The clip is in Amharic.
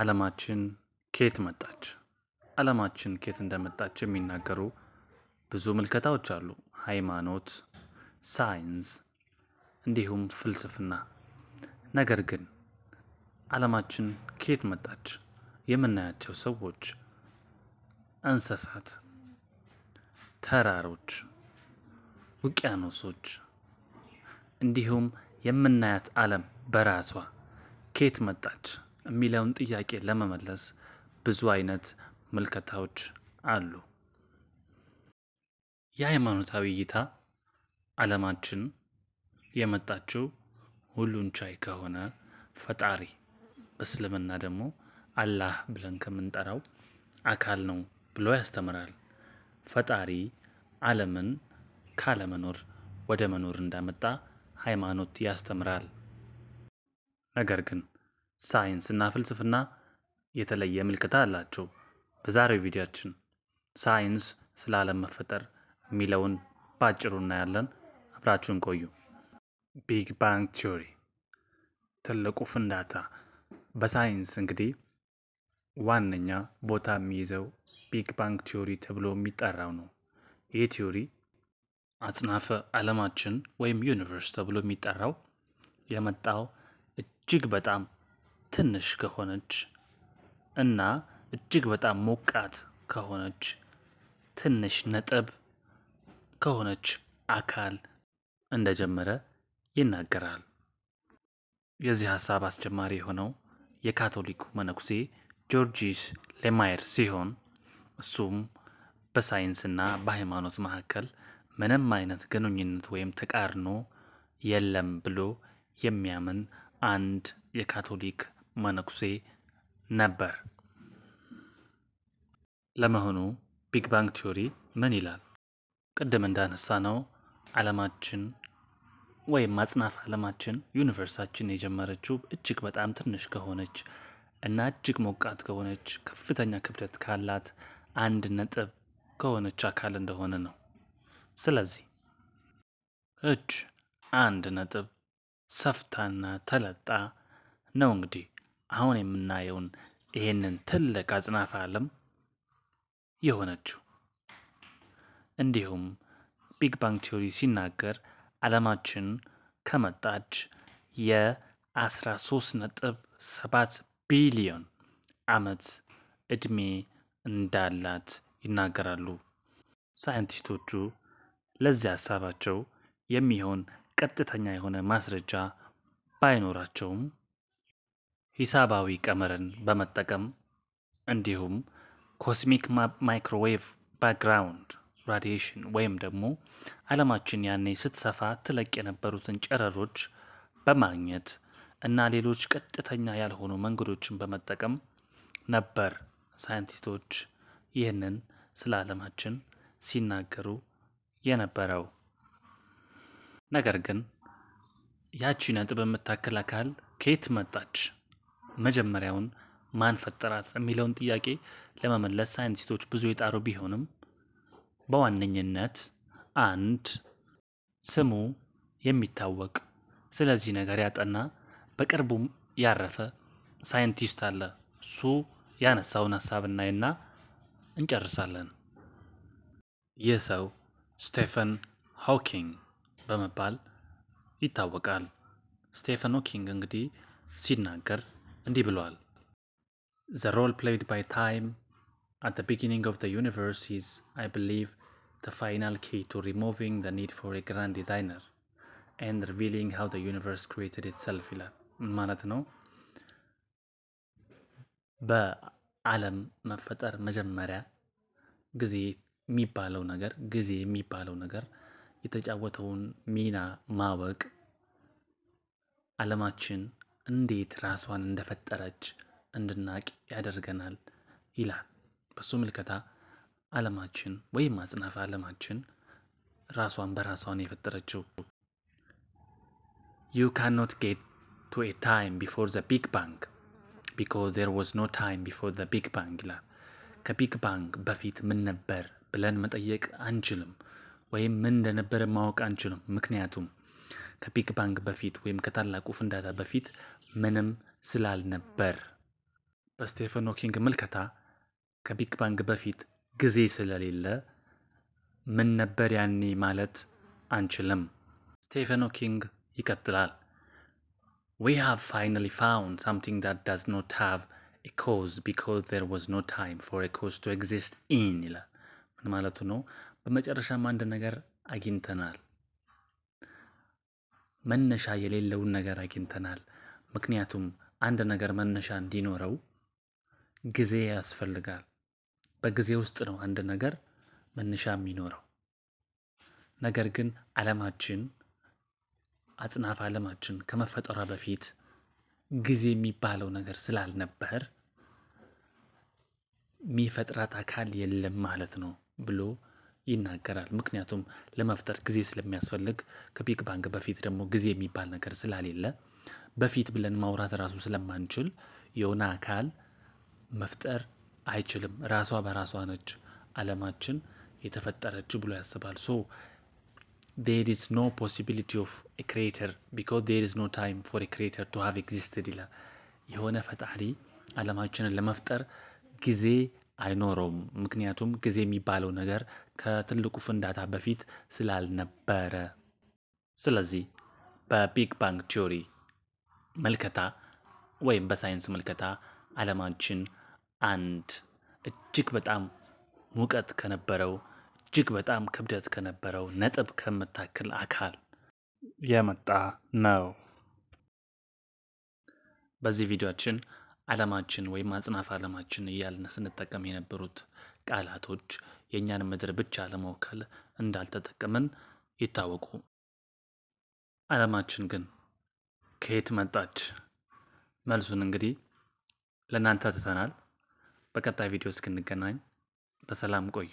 ዓለማችን ኬት መጣች? ዓለማችን ኬት እንደመጣች የሚናገሩ ብዙ ምልከታዎች አሉ። ሃይማኖት፣ ሳይንስ እንዲሁም ፍልስፍና። ነገር ግን ዓለማችን ኬት መጣች? የምናያቸው ሰዎች፣ እንስሳት፣ ተራሮች፣ ውቅያኖሶች እንዲሁም የምናያት ዓለም በራሷ ኬት መጣች? የሚለውን ጥያቄ ለመመለስ ብዙ አይነት ምልከታዎች አሉ። የሃይማኖታዊ እይታ ዓለማችን የመጣችው ሁሉን ቻይ ከሆነ ፈጣሪ በእስልምና ደግሞ አላህ ብለን ከምንጠራው አካል ነው ብሎ ያስተምራል። ፈጣሪ ዓለምን ካለመኖር ወደ መኖር እንዳመጣ ሃይማኖት ያስተምራል። ነገር ግን ሳይንስ እና ፍልስፍና የተለየ ምልክታ አላቸው። በዛሬው ቪዲያችን ሳይንስ ስለ ዓለም መፈጠር የሚለውን በአጭሩ እናያለን። አብራችሁን ቆዩ። ቢግ ባንግ ቲዮሪ ትልቁ ፍንዳታ። በሳይንስ እንግዲህ ዋነኛ ቦታ የሚይዘው ቢግ ባንግ ቲዮሪ ተብሎ የሚጠራው ነው። ይህ ቲዮሪ አጽናፈ ዓለማችን ወይም ዩኒቨርስ ተብሎ የሚጠራው የመጣው እጅግ በጣም ትንሽ ከሆነች እና እጅግ በጣም ሞቃት ከሆነች ትንሽ ነጥብ ከሆነች አካል እንደጀመረ ይናገራል። የዚህ ሀሳብ አስጀማሪ የሆነው የካቶሊኩ መነኩሴ ጆርጂስ ሌማየር ሲሆን እሱም በሳይንስና በሃይማኖት መካከል ምንም አይነት ግንኙነት ወይም ተቃርኖ የለም ብሎ የሚያምን አንድ የካቶሊክ መነኩሴ ነበር። ለመሆኑ ቢግ ባንግ ቲዮሪ ምን ይላል? ቅድም እንዳነሳ ነው ዓለማችን ወይም አጽናፍ ዓለማችን ዩኒቨርሳችን የጀመረችው እጅግ በጣም ትንሽ ከሆነች እና እጅግ ሞቃት ከሆነች ከፍተኛ ክብደት ካላት አንድ ነጥብ ከሆነች አካል እንደሆነ ነው። ስለዚህ እጅ አንድ ነጥብ ሰፍታና ተለጣ ነው እንግዲህ አሁን የምናየውን ይሄንን ትልቅ አጽናፈ ዓለም የሆነችው እንዲሁም ቢግ ባንግ ቲዮሪ ሲናገር ዓለማችን ከመጣች የ13 ነጥብ 7 ቢሊዮን ዓመት እድሜ እንዳላት ይናገራሉ። ሳይንቲስቶቹ ለዚህ ሀሳባቸው የሚሆን ቀጥተኛ የሆነ ማስረጃ ባይኖራቸውም ሂሳባዊ ቀመርን በመጠቀም እንዲሁም ኮስሚክ ማይክሮዌቭ ባክግራውንድ ራዲሽን ወይም ደግሞ ዓለማችን ያኔ ስትሰፋ ትለቅ የነበሩትን ጨረሮች በማግኘት እና ሌሎች ቀጥተኛ ያልሆኑ መንገዶችን በመጠቀም ነበር ሳይንቲስቶች ይህንን ስለ ዓለማችን ሲናገሩ የነበረው። ነገር ግን ያቺ ነጥብ የምታክል አካል ከየት መጣች? መጀመሪያውን ማን ፈጠራት የሚለውን ጥያቄ ለመመለስ ሳይንቲስቶች ብዙ የጣሩ ቢሆንም በዋነኝነት አንድ ስሙ የሚታወቅ ስለዚህ ነገር ያጠና በቅርቡም ያረፈ ሳይንቲስት አለ። እሱ ያነሳውን ሀሳብ እናይና እንጨርሳለን። ይህ ሰው ስቴፈን ሆኪንግ በመባል ይታወቃል። ስቴፈን ሆኪንግ እንግዲህ ሲናገር እንዲህ The role played by time at the beginning of the universe is, I believe, the final key to removing the need for a grand designer and revealing how the universe created itself ይላል ማለት ነው። በዓለም መፈጠር መጀመሪያ ጊዜ የሚባለው ነገር ጊዜ የሚባለው ነገር የተጫወተውን ሚና ማወቅ ዓለማችን እንዴት ራሷን እንደፈጠረች እንድናቅ ያደርገናል ይላል። በሱ ምልከታ ዓለማችን ወይም አጽናፈ ዓለማችን ራሷን በራሷን የፈጠረችው ዩ ካኖት ጌት ቱ ኤ ታይም ቢፎር ዘ ቢግ ባንግ ቢኮዝ ዜር ዋዝ ኖ ታይም ቢፎር ዘ ቢግ ባንግ ይላል። ከቢግ ባንግ በፊት ምን ነበር ብለን መጠየቅ አንችልም፣ ወይም ምን እንደነበረ ማወቅ አንችልም። ምክንያቱም ከቢግ ባንግ በፊት ወይም ከታላቁ ፍንዳታ በፊት ምንም ስላልነበር በስቴፈን ሆኪንግ ምልከታ ከቢግ ባንግ በፊት ጊዜ ስለሌለ ምን ነበር ያኔ ማለት አንችልም። ስቴፈን ሆኪንግ ይቀጥላል። ዊ ሃቭ ፋይናሊ found ሳምቲንግ ዳት ዳዝ ኖት ሃቭ a cause because there was no time for a cause to ይላል። ምን ማለቱ ነው? በመጨረሻም አንድ ነገር አግኝተናል መነሻ የሌለውን ነገር አግኝተናል። ምክንያቱም አንድ ነገር መነሻ እንዲኖረው ጊዜ ያስፈልጋል። በጊዜ ውስጥ ነው አንድ ነገር መነሻ የሚኖረው። ነገር ግን ዓለማችን አጽናፍ ዓለማችን ከመፈጠሯ በፊት ጊዜ የሚባለው ነገር ስላልነበር የሚፈጥራት አካል የለም ማለት ነው ብሎ ይናገራል። ምክንያቱም ለመፍጠር ጊዜ ስለሚያስፈልግ ከቢግ ባንግ በፊት ደግሞ ጊዜ የሚባል ነገር ስላሌለ በፊት ብለን ማውራት ራሱ ስለማንችል የሆነ አካል መፍጠር አይችልም። ራሷ በራሷ ነች አለማችን የተፈጠረች ብሎ ያስባል። ሶ ዴር ኢዝ ኖ ፖሲቢሊቲ ኦፍ ክሬተር ቢካዝ ዴር ኢዝ ኖ ታይም ፎር ክሬተር ቱ ሃቭ ኤግዚስትድ ይላል። የሆነ ፈጣሪ አለማችንን ለመፍጠር ጊዜ አይኖረውም። ምክንያቱም ጊዜ የሚባለው ነገር ከትልቁ ፍንዳታ በፊት ስላልነበረ። ስለዚህ በቢግ ባንግ ቲዮሪ መልከታ ወይም በሳይንስ መልከታ አለማችን አንድ እጅግ በጣም ሙቀት ከነበረው እጅግ በጣም ክብደት ከነበረው ነጥብ ከምታክል አካል የመጣ ነው። በዚህ ቪዲዮችን አለማችን ወይም አጽናፍ አለማችን እያልን ስንጠቀም የነበሩት ቃላቶች የእኛን ምድር ብቻ ለመወከል እንዳልተጠቀምን ይታወቁ። አለማችን ግን ከየት መጣች? መልሱን እንግዲህ ለእናንተ ትተናል። በቀጣይ ቪዲዮ እስክንገናኝ በሰላም ቆዩ።